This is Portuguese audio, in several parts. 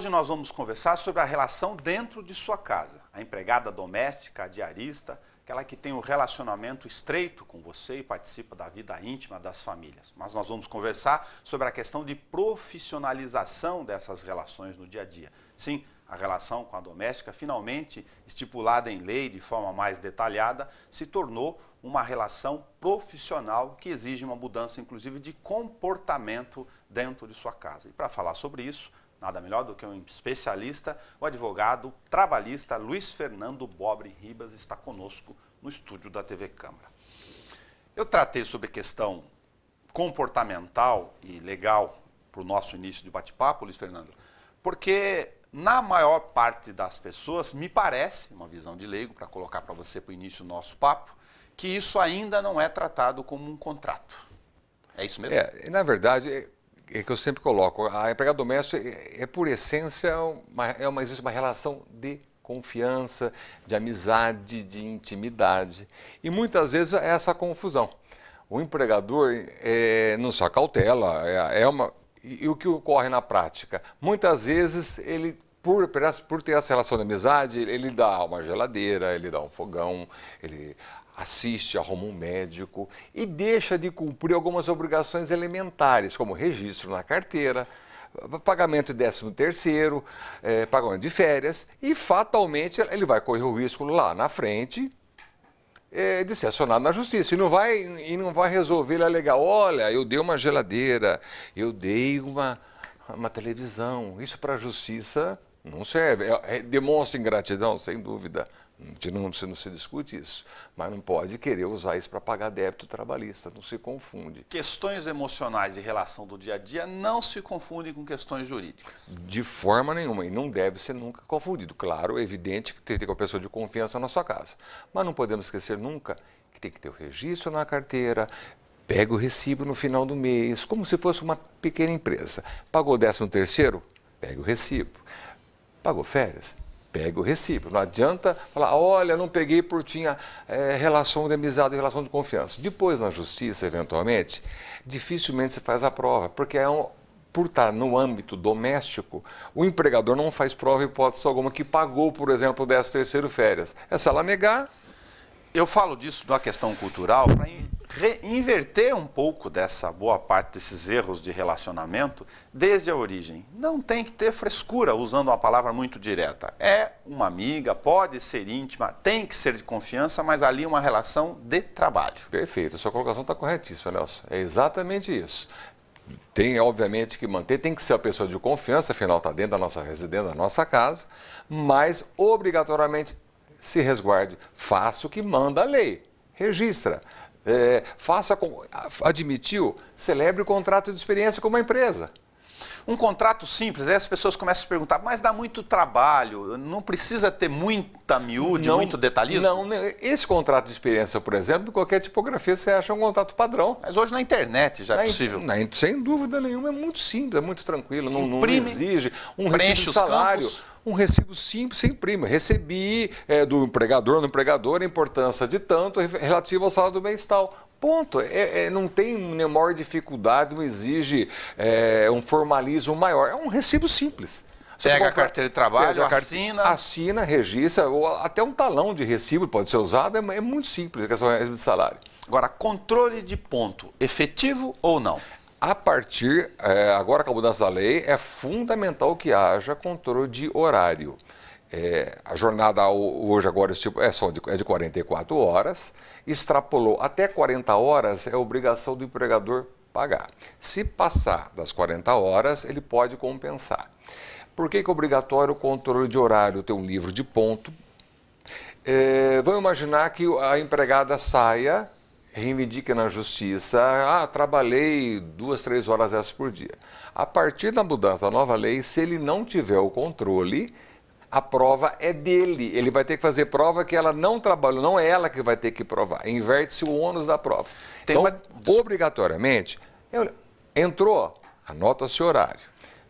Hoje nós vamos conversar sobre a relação dentro de sua casa. A empregada doméstica, a diarista, aquela que tem um relacionamento estreito com você e participa da vida íntima das famílias. Mas nós vamos conversar sobre a questão de profissionalização dessas relações no dia a dia. Sim, a relação com a doméstica, finalmente estipulada em lei de forma mais detalhada, se tornou uma relação profissional que exige uma mudança, inclusive, de comportamento dentro de sua casa. E para falar sobre isso, Nada melhor do que um especialista, o advogado trabalhista Luiz Fernando Bobre Ribas está conosco no estúdio da TV Câmara. Eu tratei sobre a questão comportamental e legal para o nosso início de bate-papo, Luiz Fernando, porque na maior parte das pessoas, me parece, uma visão de leigo para colocar para você para o início do nosso papo, que isso ainda não é tratado como um contrato. É isso mesmo? É, na verdade, é que eu sempre coloco, a empregada doméstica é, é, por essência, uma, é uma, existe uma relação de confiança, de amizade, de intimidade. E muitas vezes é essa confusão. O empregador é, não só cautela é, é uma, e, e, o que ocorre na prática? Muitas vezes ele, por, por ter essa relação de amizade, ele, ele dá uma geladeira, ele dá um fogão, ele assiste, arruma um médico e deixa de cumprir algumas obrigações elementares, como registro na carteira, pagamento de 13 terceiro, é, pagamento de férias, e fatalmente ele vai correr o risco lá na frente é, de ser acionado na justiça. E não vai, e não vai resolver ele alegar, olha, eu dei uma geladeira, eu dei uma, uma televisão. Isso para a justiça não serve. É, é, demonstra ingratidão, sem dúvida, não, não se discute isso, mas não pode querer usar isso para pagar débito trabalhista, não se confunde. Questões emocionais e relação do dia a dia não se confundem com questões jurídicas. De forma nenhuma, e não deve ser nunca confundido. Claro, é evidente que tem que ter uma pessoa de confiança na sua casa, mas não podemos esquecer nunca que tem que ter o registro na carteira, pega o recibo no final do mês, como se fosse uma pequena empresa. Pagou o décimo terceiro? Pega o recibo. Pagou férias? Pega o recíproco. Não adianta falar, olha, não peguei porque tinha é, relação de amizade, relação de confiança. Depois, na justiça, eventualmente, dificilmente se faz a prova, porque é um, por estar no âmbito doméstico, o empregador não faz prova hipótese alguma que pagou, por exemplo, 13 terceiro férias. É se ela negar. Eu falo disso da questão cultural para inverter um pouco dessa boa parte desses erros de relacionamento desde a origem. Não tem que ter frescura usando uma palavra muito direta. É uma amiga, pode ser íntima, tem que ser de confiança, mas ali uma relação de trabalho. Perfeito, a sua colocação está corretíssima, Nelson. É exatamente isso. Tem, obviamente, que manter, tem que ser a pessoa de confiança, afinal está dentro da nossa residência, da nossa casa, mas obrigatoriamente se resguarde, faça o que manda a lei, registra. É, faça com, admitiu, celebre o contrato de experiência com uma empresa. Um contrato simples, aí as pessoas começam a perguntar, mas dá muito trabalho, não precisa ter muita miúde, não, muito detalhismo? Não, né, esse contrato de experiência, por exemplo, em qualquer tipografia você acha um contrato padrão. Mas hoje na internet já é na é possível. Na, sem dúvida nenhuma, é muito simples, é muito tranquilo, não, Imprime, não exige um preenche de salário. Campos um recibo simples sem imprime. Recebi é, do empregador, no empregador, a importância de tanto relativo ao salário do mês tal. Ponto. É, é, não tem maior dificuldade, não exige é, um formalismo maior. É um recibo simples. Você Pega a carteira de trabalho, assina. Assina, registra, ou até um talão de recibo pode ser usado, é, é muito simples a questão é de salário. Agora, controle de ponto, efetivo ou não? a partir, é, agora com a mudança da lei, é fundamental que haja controle de horário. É, a jornada hoje agora tipo, é, só de, é de 44 horas, extrapolou até 40 horas é obrigação do empregador pagar. Se passar das 40 horas, ele pode compensar. Por que, que é obrigatório o controle de horário ter um livro de ponto? É, vamos imaginar que a empregada saia reivindica na justiça, ah, trabalhei duas, três horas extras por dia. A partir da mudança da nova lei, se ele não tiver o controle, a prova é dele. Ele vai ter que fazer prova que ela não trabalhou, não é ela que vai ter que provar. Inverte-se o ônus da prova. Tem então, uma... obrigatoriamente, entrou, anota-se horário.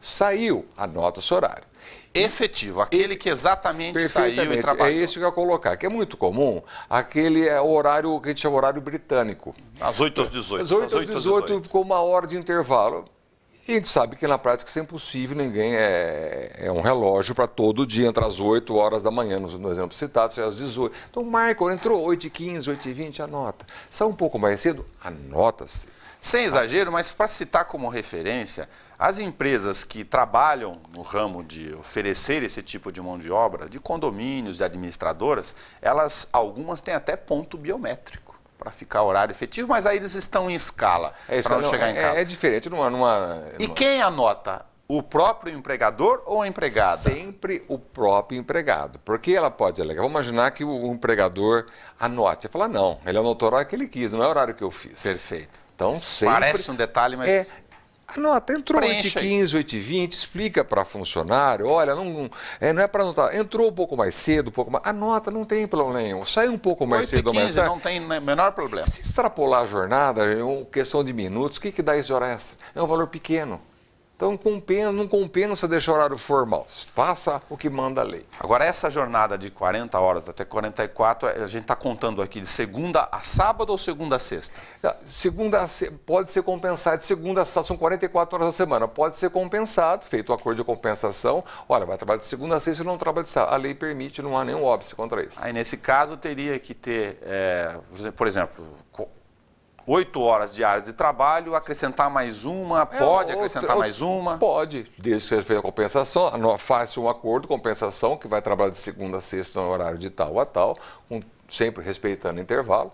Saiu, anota-se horário efetivo, aquele que exatamente saiu e é trabalhou. É isso que eu ia colocar, que é muito comum, aquele é horário que a gente chama horário britânico. Às 8 às 18. Às 8, às 8 18, 18, com uma hora de intervalo. E a gente sabe que na prática isso é impossível, ninguém é, é um relógio para todo dia, entre as 8 horas da manhã, nos exemplos citados, é às 18. Então, Michael entrou 8h15, 8h20, anota. Sai um pouco mais cedo, anota-se. Sem exagero, mas para citar como referência, as empresas que trabalham no ramo de oferecer esse tipo de mão de obra, de condomínios, de administradoras, elas algumas têm até ponto biométrico para ficar horário efetivo, mas aí eles estão em escala é, para não, não, chegar em é, casa. É, diferente numa, numa, E quem anota? O próprio empregador ou a empregada? Sempre o próprio empregado. Porque ela pode alegar. Vamos imaginar que o empregador anote. Vai falar, não, ele anotou o horário que ele quis, não é o horário que eu fiz. Perfeito. Então, sempre... Parece um detalhe, mas... É, Anota, entrou Preencha 8h15, 8h20, explica para funcionário, olha, não é, não é para anotar, entrou um pouco mais cedo, um pouco mais. Anota, não tem problema nenhum. Sai um pouco mais cedo, 15, mais tarde. Não tem menor problema. Se extrapolar a jornada, é questão de minutos, o que, que dá esse hora extra? É um valor pequeno. Então compensa, não compensa deixar o horário formal. Faça o que manda a lei. Agora, essa jornada de 40 horas até 44, a gente está contando aqui de segunda a sábado ou segunda a sexta? Ah, segunda pode ser compensado, de segunda a sexta são 44 horas da semana. Pode ser compensado, feito o um acordo de compensação. Olha, vai trabalhar de segunda a sexta e não trabalha de sábado. A lei permite, não há nenhum óbice contra isso. Aí, nesse caso, teria que ter, é, por exemplo, oito horas diárias de trabalho, acrescentar mais uma, é, pode é, acrescentar outra, mais uma? Pode, desde que seja feita a compensação, faça um acordo, compensação, que vai trabalhar de segunda a sexta no horário de tal a tal, sempre respeitando o intervalo,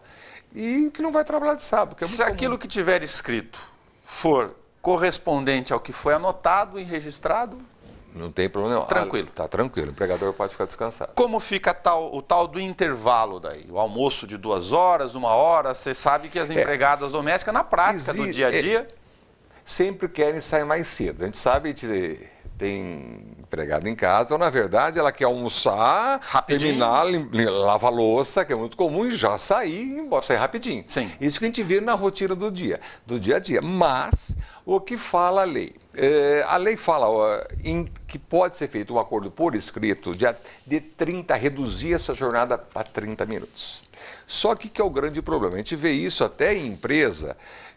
e que não vai trabalhar de sábado. É Se comum. aquilo que tiver escrito for correspondente ao que foi anotado e registrado, não tem problema não. Tranquilo. Está tranquilo, o empregador pode ficar descansado. Como fica tal, o tal do intervalo daí? O almoço de duas horas, uma hora, você sabe que as é. empregadas domésticas, na prática, existe, do dia a é. dia... sempre querem sair mais cedo. A gente sabe... De tem empregada em casa, ou na verdade ela quer almoçar, rapidinho. terminar, lavar louça, que é muito comum, e já sair, embora sair rapidinho. Sim. Isso que a gente vê na rotina do dia, do dia a dia. Mas o que fala a lei? É, a lei fala ó, em, que pode ser feito um acordo por escrito de, de 30, reduzir essa jornada para 30 minutos. Só que que é o grande problema? A gente vê isso até em empresa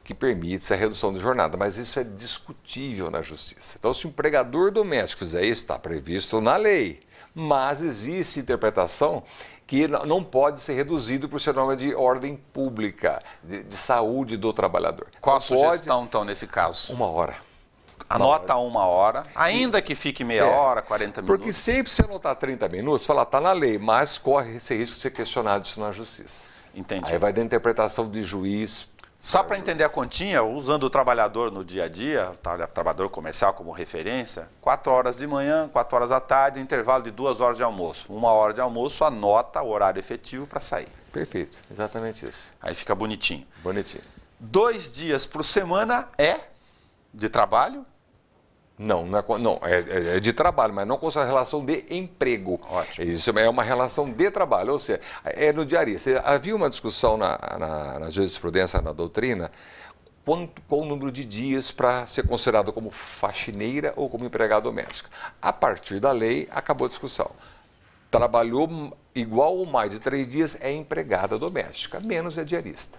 que permite a redução de jornada, mas isso é discutível na justiça. Então, se o empregador doméstico fizer isso, está previsto na lei, mas existe interpretação que não pode ser reduzido por ser nome de ordem pública, de, de, saúde do trabalhador. Qual a sugestão, pode... então, nesse caso? Uma hora. Anota uma hora, ainda que fique meia é, hora, 40 minutos. Porque sempre se anotar 30 minutos, falar, está na lei, mas corre esse risco de ser questionado isso na justiça. Entendi. Aí vai da interpretação de juiz, só para entender a continha, usando o trabalhador no dia a dia, o tá, né, trabalhador comercial como referência, 4 horas de manhã, 4 horas da tarde, intervalo de 2 horas de almoço. Uma hora de almoço, anota o horário efetivo para sair. Perfeito, exatamente isso. Aí fica bonitinho. Bonitinho. Dois dias por semana é de trabalho não, não é, não, é, é, é de trabalho, mas não com essa relação de emprego. Ótimo. Isso é uma relação de trabalho, ou seja, é no diarista. Havia uma discussão na, na, na jurisprudência, na doutrina, quanto, qual o número de dias para ser considerado como faxineira ou como empregada doméstica. A partir da lei, acabou a discussão. Trabalhou igual ou mais de três dias é empregada doméstica, menos é diarista.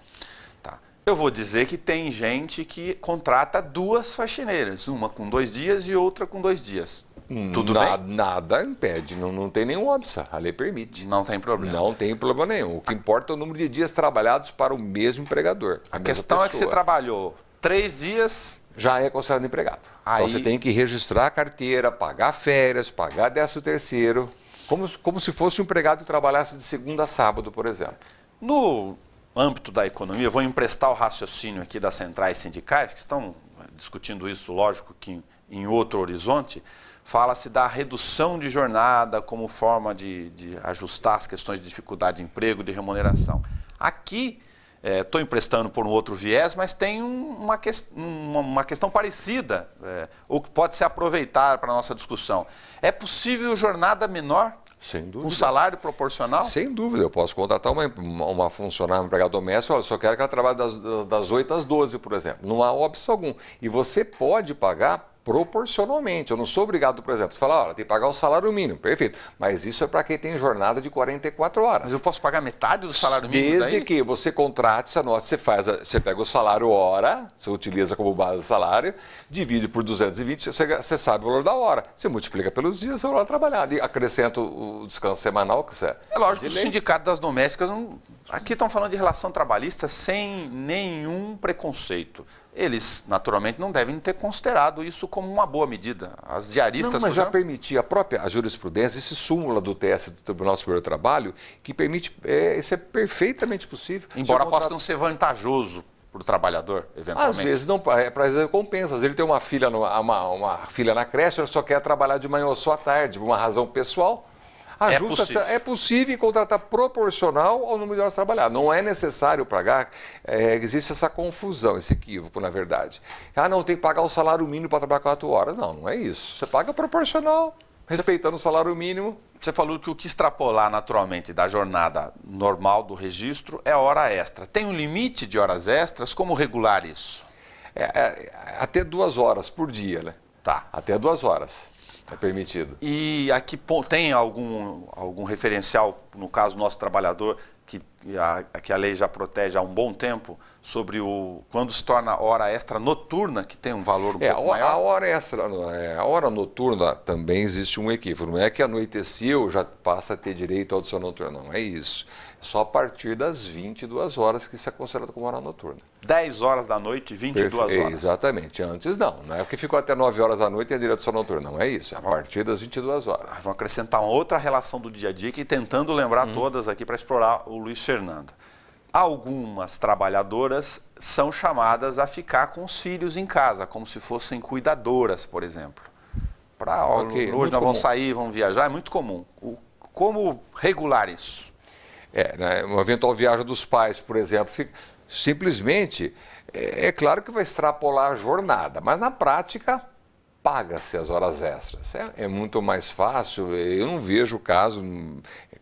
Eu vou dizer que tem gente que contrata duas faxineiras, uma com dois dias e outra com dois dias. Hum, Tudo Na, bem? Nada impede, não, não tem nenhum óbvio, a lei permite. Não tem problema. Não tem problema nenhum. O que importa é o número de dias trabalhados para o mesmo empregador. A, a questão é que você trabalhou três dias. Já é considerado empregado. Então, Aí... Então você tem que registrar a carteira, pagar férias, pagar décimo terceiro, como, como se fosse um empregado que trabalhasse de segunda a sábado, por exemplo. No âmbito da economia, vou emprestar o raciocínio aqui das centrais sindicais, que estão né, discutindo isso, lógico que em outro horizonte, fala-se da redução de jornada como forma de, de, ajustar as questões de dificuldade de emprego, de remuneração. Aqui, estou é, emprestando por um outro viés, mas tem uma, que, uma, uma questão parecida, é, ou que pode se aproveitar para a nossa discussão. É possível jornada menor sem dúvida. Um salário proporcional? Sem dúvida. Eu posso contratar uma, uma funcionária, uma empregada doméstica, olha, só quero que ela trabalhe das, das 8 às 12, por exemplo. Não há opção algum. E você pode pagar proporcionalmente. Eu não sou obrigado, por exemplo, você falar, olha, tem que pagar o salário mínimo, perfeito. Mas isso é para quem tem jornada de 44 horas. Mas eu posso pagar metade do salário mínimo? Desde daí? que você contrate essa nota, você faz, você pega o salário hora, você utiliza como base o salário, divide por 220, você, você sabe o valor da hora. Você multiplica pelos dias, é o valor trabalhado. E acrescenta o descanso semanal, que você é. É lógico, o sindicato das domésticas não Aqui estão falando de relação trabalhista sem nenhum preconceito. Eles, naturalmente, não devem ter considerado isso como uma boa medida. As diaristas. Não, mas já permitia a própria a jurisprudência, esse súmula do TS do Tribunal Superior do Trabalho, que permite. É, isso é perfeitamente possível. Embora é possa não ser vantajoso para o trabalhador, eventualmente? Às vezes não, é para as recompensas. Ele tem uma filha, no, uma, uma filha na creche, ela só quer trabalhar de manhã ou só à tarde, por uma razão pessoal. Ah, é, é possível. é possível contratar proporcional ao número de horas trabalhadas. Não é necessário pagar. É, existe essa confusão, esse equívoco, na verdade. Ah, não, tem que pagar o salário mínimo para trabalhar quatro horas. Não, não é isso. Você paga proporcional, respeitando o salário mínimo. Você falou que o que extrapolar naturalmente da jornada normal do registro é hora extra. Tem um limite de horas extras? Como regular isso? É, é, até duas horas por dia, né? Tá. Até duas horas. É permitido. E aqui tem algum, algum referencial, no caso nosso trabalhador, que a, que a lei já protege há um bom tempo, sobre o quando se torna hora extra noturna, que tem um valor um é, pouco a, maior? A hora extra, é, a hora noturna também existe um equívoco. Não é que anoiteceu já passa a ter direito ao adicional noturno, não é isso só a partir das 22 horas, que isso é considerado como hora noturna. 10 horas da noite, 22 Perfe... horas. Exatamente. Antes não. Não é porque ficou até 9 horas da noite e é direito só noturno. Não é isso. É a partir das 22 horas. Vou vamos acrescentar uma outra relação do dia a dia, que tentando lembrar hum. todas aqui para explorar o Luiz Fernando. Algumas trabalhadoras são chamadas a ficar com os filhos em casa, como se fossem cuidadoras, por exemplo. Para okay, hoje nós comum. vamos sair, vamos viajar, é muito comum. O, como regular isso? É, né, uma eventual viagem dos pais, por exemplo, fica, simplesmente, é, é, claro que vai extrapolar a jornada, mas na prática paga-se as horas extras. É, é, muito mais fácil, eu não vejo o caso,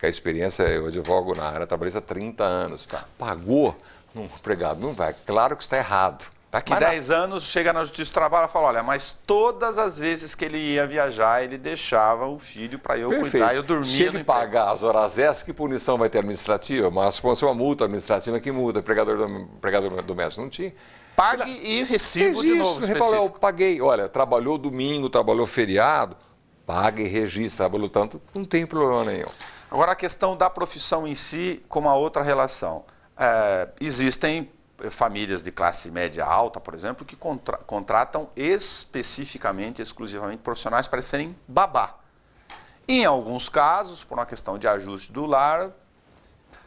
é a experiência, eu advogo na área trabalhista há 30 anos, tá. pagou, um empregado não vai. Claro que está errado. Daqui mas 10 anos, chega na Justiça do Trabalho e fala, olha, mas todas as vezes que ele ia viajar, ele deixava o filho para eu Perfeito. cuidar, eu dormia. Se ele pagar as horas extras, que punição vai ter administrativa? Mas pode é uma multa administrativa, que multa? empregador do, pregador doméstico não tinha. Pague e recibo Registro, de novo. Específico. Eu paguei, olha, trabalhou domingo, trabalhou feriado, paga e registra, trabalhou tanto, não tem problema nenhum. Agora, a questão da profissão em si, como a outra relação. É, existem famílias de classe média alta, por exemplo, que contra contratam especificamente, exclusivamente profissionais para serem babá. Em alguns casos, por uma questão de ajuste do lar,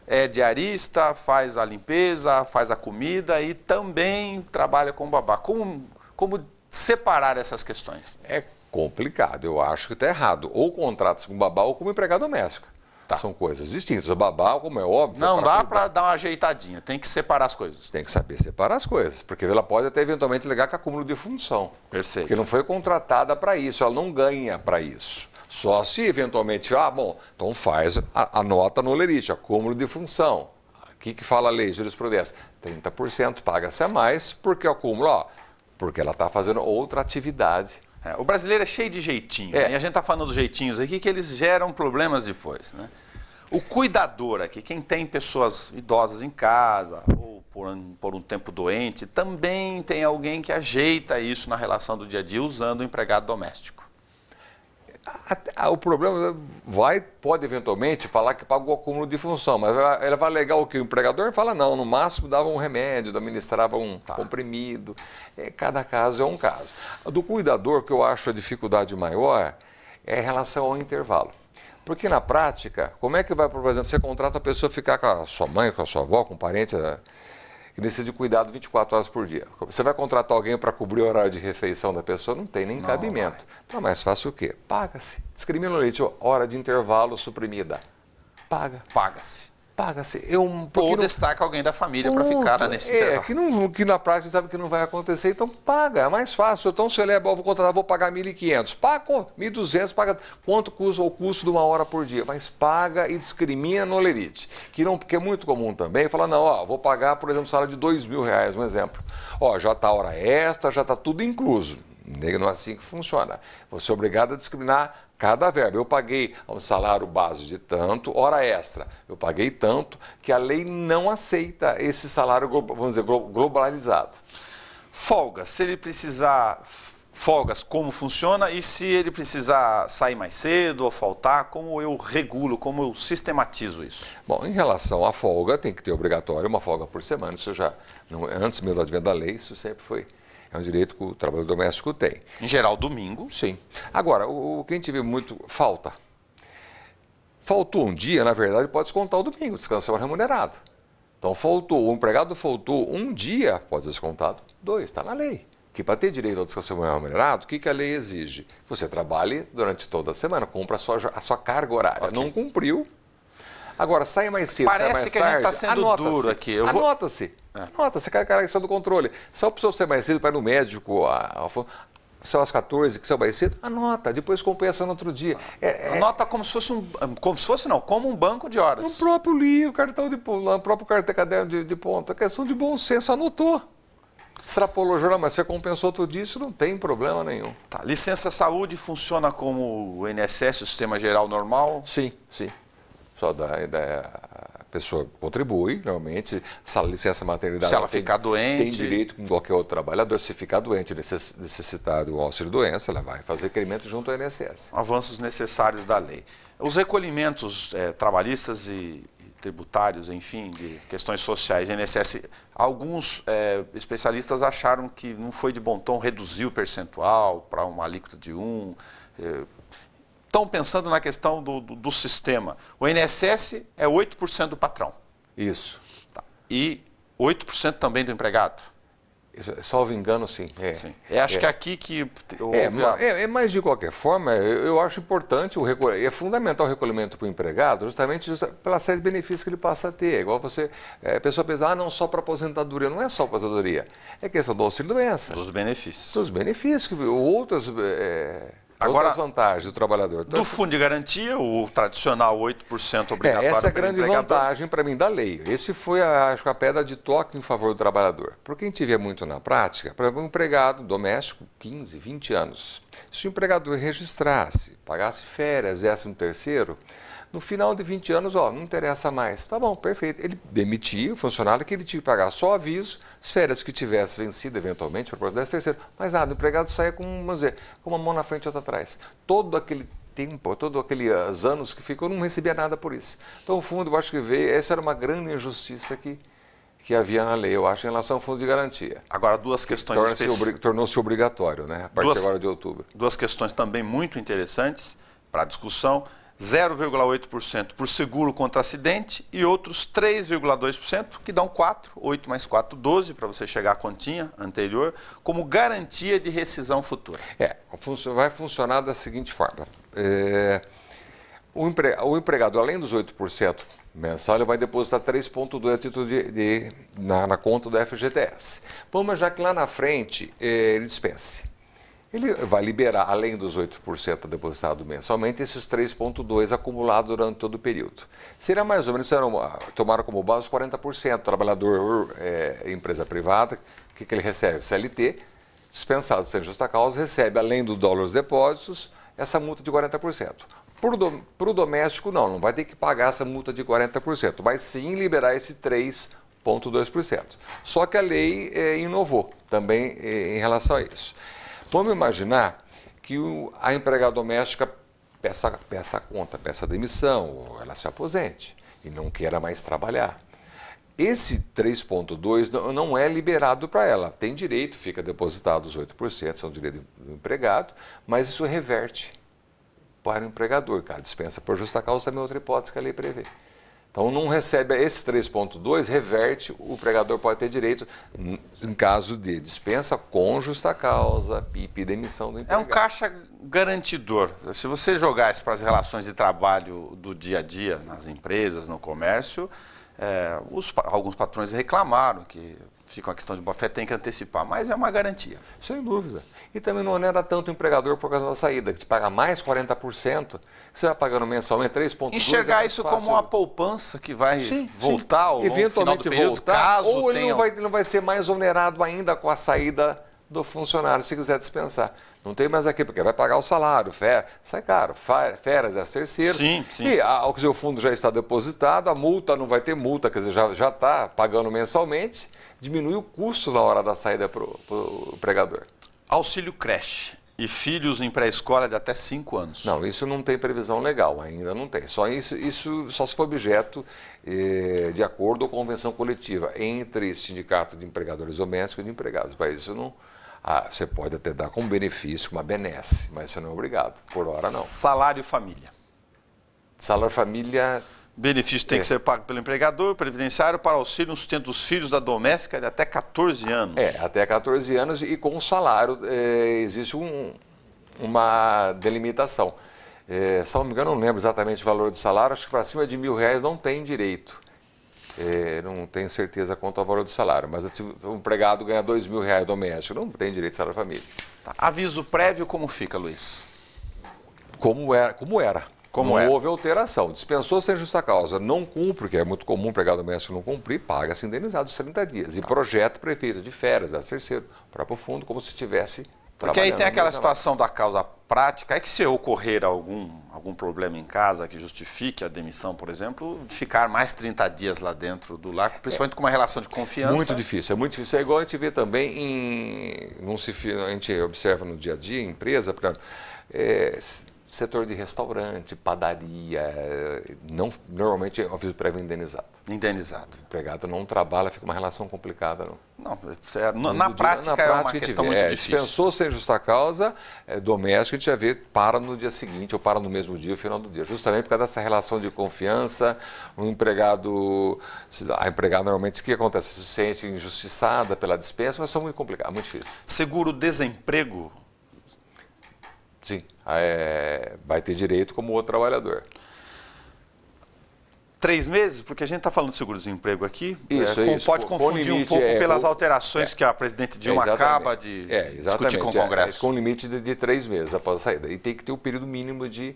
é diarista, faz a limpeza, faz a comida e também trabalha com babá. Como, como separar essas questões? É complicado, eu acho que está errado. Ou contrata-se com babá ou como empregado doméstico. Tá. São coisas distintas. O babá, como é óbvio. Não é dá para dar uma ajeitadinha, tem que separar as coisas. Tem que saber separar as coisas, porque ela pode até eventualmente ligar com acúmulo de função. Perfeito. Porque não foi contratada para isso, ela não ganha para isso. Só se eventualmente, ah, bom, então faz a, a nota no lerite, acúmulo de função. O que, que fala a lei, jurisprudência? 30% paga-se a mais, porque acúmulo, ó, porque ela está fazendo outra atividade é, o brasileiro é cheio de jeitinho. É. Né? E a gente está falando dos jeitinhos aqui que eles geram problemas depois. Né? O cuidador aqui, quem tem pessoas idosas em casa ou por um, por um tempo doente, também tem alguém que ajeita isso na relação do dia a dia usando o empregado doméstico. A, a, o problema vai, pode eventualmente falar que pagou o acúmulo de função, mas ela, ela vai alegar o que o empregador fala, não, no máximo dava um remédio, administrava um tá. comprimido. É, cada caso é um caso. Do cuidador, que eu acho a dificuldade maior, é em relação ao intervalo. Porque na prática, como é que vai, por exemplo, você contrata a pessoa ficar com a sua mãe, com a sua avó, com um parente que necessita de cuidado 24 horas por dia. Você vai contratar alguém para cobrir o horário de refeição da pessoa? Não tem nem não, cabimento. Então, é. tá, mais fácil o quê? Paga-se. Discrimina o leite, hora de intervalo suprimida. Paga. Paga-se paga-se. Assim, é eu, Ou não... destaca alguém da família para ficar nesse É, que, não, que na prática sabe que não vai acontecer, então paga, é mais fácil. Então, se ele é bom, vou contratar, vou pagar 1.500. Paga 1.200, paga quanto custa o custo de uma hora por dia, mas paga e discrimina no olerite. Que, não, que é muito comum também, falar, não, ó, vou pagar, por exemplo, salário de 2 mil reais, um exemplo. Ó, já está hora extra, já está tudo incluso. Não é assim que funciona. Você é obrigado a discriminar cada verba. Eu paguei um salário base de tanto, hora extra, eu paguei tanto, que a lei não aceita esse salário, vamos dizer, globalizado. Folga, se ele precisar folgas, como funciona e se ele precisar sair mais cedo ou faltar, como eu regulo, como eu sistematizo isso? Bom, em relação à folga, tem que ter obrigatório uma folga por semana, isso já, não, antes mesmo do advento da lei, isso sempre foi é um direito que o trabalho doméstico tem. Em geral, domingo. Sim. Agora, o, o que a gente vê muito falta. Faltou um dia, na verdade, pode descontar o domingo, descanso é remunerado. Então, faltou, o empregado faltou um dia, pode ser descontado dois, está na lei. Que para ter direito ao descanso remunerado, o que, que a lei exige? Você trabalhe durante toda a semana, cumpra a sua, a sua carga horária. Okay. Não cumpriu, Agora, sai mais cedo, Parece sai mais que tarde. a gente está sendo anota -se. duro aqui. anota-se. É. Anota-se, cara, cara, questão do controle. Se a pessoa sai mais cedo para ir no médico, a, são às 14, que são mais cedo, anota, depois compensa no outro dia. É, é- anota é... como se fosse um. Como se fosse, não, como um banco de horas. No próprio livro, cartão de no próprio cartão, caderno de, de ponta. É questão de bom senso, anotou. Extrapolou jornal, mas você compensou tudo isso, não tem problema nenhum. Tá. Licença saúde funciona como o INSS, o Sistema Geral Normal? Sim, sim só da é pessoa contribui, realmente, se a licença maternidade. Se ela tem, ficar doente. Tem direito com qualquer outro trabalhador, se ficar doente, necessitar do auxílio-doença, ela vai fazer requerimento junto ao INSS. Avanços necessários da lei. Os recolhimentos é, trabalhistas e tributários, enfim, de questões sociais, INSS, alguns é, especialistas acharam que não foi de bom tom reduzir o percentual para uma alíquota de 1, um, eh, estão pensando na questão do, do, do sistema. O INSS é 8% do patrão. Isso. Tá. E 8% também do empregado. É, salvo engano, sim. É, sim. é acho é. que é aqui que. É, é, é, mas de qualquer forma, eu, eu acho importante, o é fundamental o recolhimento para o empregado, justamente, pela série de benefícios que ele passa a ter. É igual você. a pessoa pensa, ah, não só para aposentadoria, não é só aposentadoria. É questão do auxílio doença. Dos benefícios. Dos benefícios, outras Agora, outras vantagens do trabalhador. Então, do fundo de garantia, o tradicional 8% é, obrigatório. É, essa é a grande vantagem para mim da lei. Esse foi, a, acho a pedra de toque em favor do trabalhador. Por quem tiver muito na prática, por exemplo, um empregado doméstico, 15, 20 anos. Se o empregador registrasse, pagasse férias, décimo terceiro, no final de 20 anos, ó, não interessa mais. Tá bom, perfeito. Ele demitia o funcionário que ele tinha que pagar só aviso, as férias que tivesse vencido eventualmente, para o terceiro. Mas nada, o empregado saia com, vamos dizer, com uma mão na frente e outra atrás. Todo aquele tempo, todos aqueles anos que ficou, não recebia nada por isso. Então, o fundo, eu acho que veio, essa era uma grande injustiça que, que havia na lei, eu acho, em relação ao fundo de garantia. Agora, duas questões... Que Tornou-se obri... Tornou obrigatório, né, a partir duas... agora de outubro. Duas questões também muito interessantes para a discussão. 0,8% por seguro contra acidente e outros 3,2%, que dão 4, 8 mais 4, 12, para você chegar à continha anterior, como garantia de rescisão futura. É, vai funcionar da seguinte forma. É, o, empre, o, empregado, além dos 8% mensal, ele vai depositar 3,2% a título de, de na, na, conta do FGTS. Vamos já que lá na frente é, ele dispense ele vai liberar, além dos 8% depositado mensalmente, esses 3,2% acumulados durante todo o período. Seria mais ou menos, ah, tomaram como base 40%, trabalhador, é, empresa privada, o que, que ele recebe? CLT, dispensado sem justa causa, recebe, além dos dólares depósitos, essa multa de 40%. Para o doméstico, não, não vai ter que pagar essa multa de 40%, mas sim liberar esse 3,2%. Só que a lei é, inovou também é, em relação a isso. Vamos imaginar que o, a empregada doméstica peça, peça a conta, peça a demissão, ou ela se aposente e não queira mais trabalhar. Esse 3,2 não é liberado para ela. Tem direito, fica depositado os 8%, são é direito do empregado, mas isso reverte para o empregador, cara. Dispensa por justa causa também é outra hipótese que a lei prevê. Então não recebe esse 3.2, reverte, o pregador pode ter direito em caso de dispensa com justa causa e demissão do empregado. É um caixa garantidor. Se você jogar isso para as relações de trabalho do dia a dia, nas empresas, no comércio, é, os, alguns patrões reclamaram que fica uma questão de boa fé, tem que antecipar, mas é uma garantia. Sem dúvida. E também não onera tanto o empregador por causa da saída, que te paga mais 40%, você vai pagando mensalmente 3,2%. Enxergar é isso fácil. como uma poupança que vai sim, voltar sim. ao Eventualmente período, voltar, caso ou ele não, vai, não vai ser mais onerado ainda com a saída do funcionário, se quiser dispensar. Não tem mais aqui, porque vai pagar o salário, fé, sai caro, férias, é terceiro. Sim, sim. E a, ah, quer dizer, o fundo já está depositado, a multa não vai ter multa, quer dizer, já está pagando mensalmente diminui o custo na hora da saída para o empregador. Auxílio creche e filhos em pré-escola de até 5 anos. Não, isso não tem previsão legal, ainda não tem. Só isso, isso só se for objeto eh, de acordo ou convenção coletiva entre sindicato de empregadores domésticos e de empregados. Para isso não. Ah, você pode até dar com benefício, uma benesse, mas isso não é obrigado. Por hora não. Salário família. Salário família Benefício tem é. que ser pago pelo empregador, previdenciário, para auxílio no sustento dos filhos da doméstica de até 14 anos. É, até 14 anos e com o salário é, existe um, uma delimitação. É, não me engano, não lembro exatamente o valor do salário, acho que para cima de mil reais não tem direito. É, não tenho certeza quanto ao valor do salário, mas se um empregado ganha dois mil reais doméstico, não tem direito de salário família. Tá. Aviso prévio, como fica, Luiz? Como era, é, como era como não é. houve alteração, dispensou sem justa causa, não cumpre, que é muito comum o empregado doméstico não cumprir, paga-se indenizado os 30 dias. E tá. projeto prefeito de férias, a terceiro, próprio fundo, como se tivesse porque aí tem aquela situação da causa prática, é que se ocorrer algum, algum problema em casa que justifique a demissão, por exemplo, ficar mais 30 dias lá dentro do lar, principalmente é. com uma relação de confiança. Muito difícil, é muito difícil. É igual a gente vê também em. Não se, a gente observa no dia a dia, empresa, por exemplo, é, setor de restaurante, padaria, não, normalmente é aviso prévio indenizado. Indenizado. O empregado não trabalha, fica uma relação complicada. Não, não é, na, na, prática, na é prática é uma questão muito é, difícil. Dispensou sem justa causa é, a gente já vê, para no dia seguinte ou para no mesmo dia, ou final do dia. Justamente por causa dessa relação de confiança, o um empregado, a empregada normalmente, o que acontece? Se sente injustiçada pela dispensa, mas é muito complicado, muito difícil. Seguro-desemprego Sim. Ah, é, vai ter direito como o trabalhador. Três meses? Porque a gente está falando de seguro-desemprego aqui. É, isso, é, com, isso. Pode com confundir limite, um pouco é, pelas alterações é. que a presidente Dilma acaba de é, discutir com o Congresso. com limite de, de, três meses após a saída. E tem que ter o um período mínimo de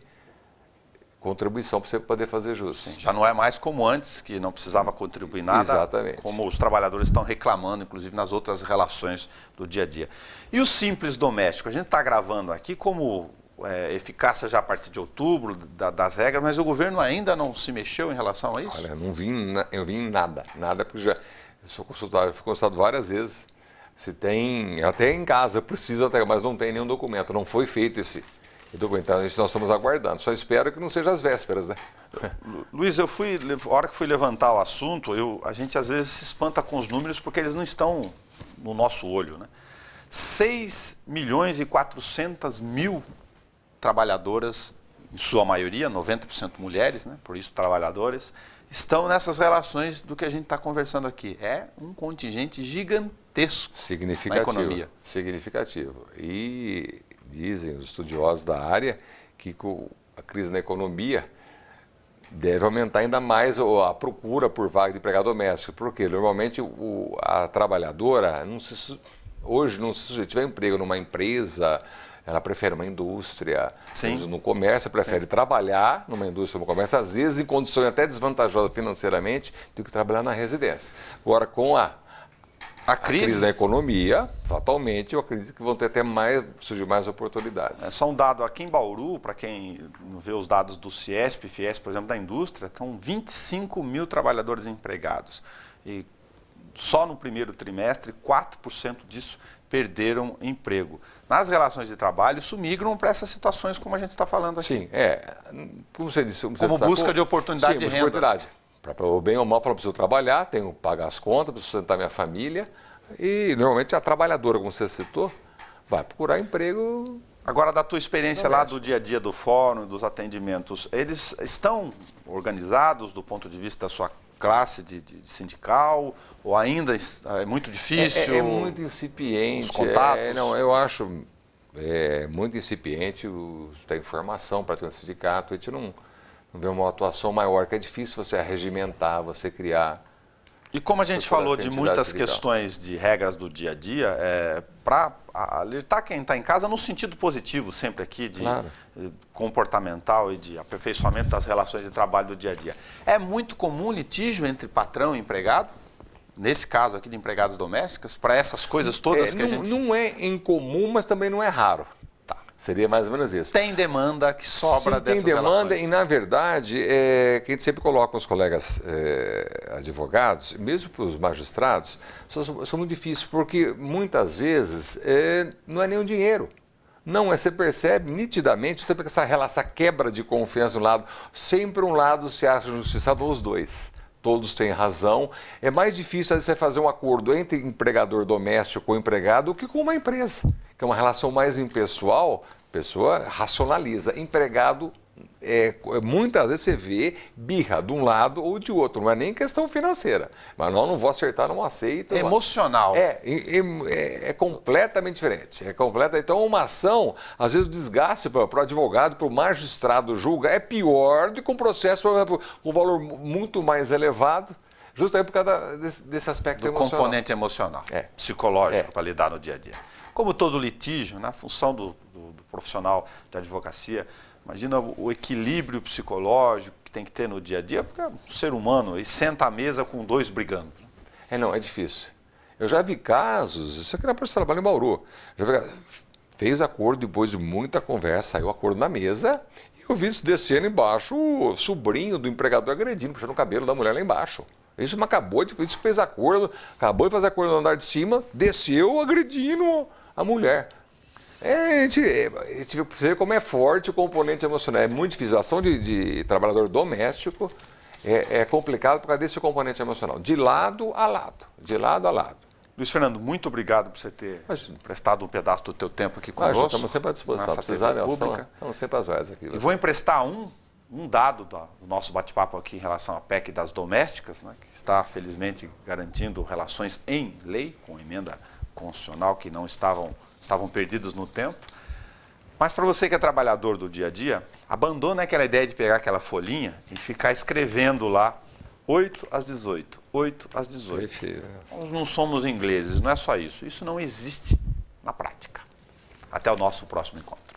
contribuição para você poder fazer jus. Sim, já não é mais como antes, que não precisava contribuir nada, Exatamente. como os trabalhadores estão reclamando, inclusive nas outras relações do dia a dia. E o simples doméstico? A gente está gravando aqui como é, eficácia já a partir de outubro da, das regras, mas o governo ainda não se mexeu em relação a isso? Olha, não vi, eu vi nada, nada, porque já, eu sou consultado, fui consultado várias vezes. Se tem, até em casa, preciso até, mas não tem nenhum documento, não foi feito esse então a então nós estamos aguardando. Só espero que não seja às vésperas, né? Luiz, eu fui, a hora que fui levantar o assunto, eu, a gente às vezes se espanta com os números porque eles não estão no nosso olho, né? 6 milhões e 400 mil trabalhadoras, em sua maioria, 90% mulheres, né? por isso trabalhadoras, estão nessas relações do que a gente está conversando aqui. É um contingente gigantesco na economia. Significativo. E dizem os estudiosos da área que a crise na economia deve aumentar ainda mais a procura por vaga de empregado doméstico, porque normalmente o, a trabalhadora não se, hoje não se sujeita a emprego numa empresa, ela prefere uma indústria, Sim. no comércio, prefere Sim. trabalhar numa indústria, no comércio, às vezes em condições até desvantajosas financeiramente, do que trabalhar na residência. Agora, com a a crise, a crise da economia, fatalmente, eu acredito que vão ter até mais, surgir mais oportunidades. É só um dado aqui em Bauru, para quem vê os dados do Ciesp, Fiesp, por exemplo, da indústria, estão 25 mil trabalhadores empregados. E só no primeiro trimestre, 4% disso perderam emprego. Nas relações de trabalho, isso migram para essas situações como a gente está falando aqui. Sim, é. Como você disse, como, você busca de oportunidade sim, de renda. Oportunidade. Para o bem ou mal, fala, preciso trabalhar, tenho que pagar as contas, preciso sustentar minha família. E normalmente a trabalhadora, como você citou, vai procurar emprego. Agora, da tua experiência lá do dia a dia do fórum, dos atendimentos, eles estão organizados do ponto de vista da sua classe de, de, de sindical? Ou ainda é muito difícil? É, é, é muito incipiente. Os contatos? É, não, eu acho é, muito incipiente. ter informação para ter um sindicato. A gente não ver uma atuação maior, que é difícil você regimentar, você criar. E como a gente falou de muitas questões de regras do dia a dia, é, para alertar quem está em casa no sentido positivo sempre aqui, de claro. comportamental e de aperfeiçoamento das relações de trabalho do dia a dia. É muito comum litígio entre patrão e empregado? nesse caso aqui de empregadas domésticas, para essas coisas é, todas é, que não, a gente. Não é incomum, mas também não é raro. Seria mais ou menos isso. Tem demanda que sobra Sim, dessas Tem demanda relações. e, na verdade, é, que a gente sempre coloca os colegas é, advogados, mesmo para os magistrados, são, são muito difíceis, porque muitas vezes é, não é nem dinheiro. Não, é, você percebe nitidamente, sempre essa relação, essa quebra de confiança de um lado, sempre um lado se acha justiçado ou os dois todos têm razão. É mais difícil você fazer um acordo entre empregador doméstico ou empregado do que com uma empresa, que é uma relação mais impessoal, pessoa racionaliza. Empregado é, muitas vezes você vê birra de um lado ou de outro, não é nem questão financeira. Mas nós não vou acertar, não aceito. É emocional. É, é, é, completamente diferente. É completa. Então, uma ação, às vezes o desgaste para o advogado, para o magistrado julga, é pior do que um processo com um valor muito mais elevado justamente por causa desse, desse aspecto do emocional. componente emocional, é. psicológico, é. para lidar no dia a dia. Como todo litígio, na função do, do, do profissional de advocacia, Imagina o equilíbrio psicológico que tem que ter no dia a dia, porque é um ser humano e senta à mesa com dois brigando. Né? É, não, é difícil. Eu já vi casos, isso aqui na parte de trabalho em Bauru, já vi, fez acordo depois de muita conversa, saiu acordo na mesa, e eu vi isso descendo embaixo, o sobrinho do empregador agredindo, puxando o cabelo da mulher lá embaixo. Isso não acabou, de, isso fez acordo, acabou de fazer acordo no andar de cima, desceu agredindo a mulher. É, a gente, é, a gente vê como é forte o componente emocional. É muito difícil. A ação de, de trabalhador doméstico é, é complicado por causa desse componente emocional. De lado a lado. De lado a lado. Luiz Fernando, muito obrigado por você ter Imagina. prestado um pedaço do teu tempo aqui conosco. Imagina, estamos sempre à disposição. Nossa Precisar, TV Nelson, pública. Estamos sempre às vezes aqui. E vou emprestar um, um dado do nosso bate-papo aqui em relação à PEC das domésticas, né, que está, felizmente, garantindo relações em lei, com emenda constitucional, que não estavam estavam perdidos no tempo. Mas para você que é trabalhador do dia a dia, abandona aquela ideia de pegar aquela folhinha e ficar escrevendo lá 8 às 18, 8 às 18. Nós não somos ingleses, não é só isso. Isso não existe na prática. Até o nosso próximo encontro.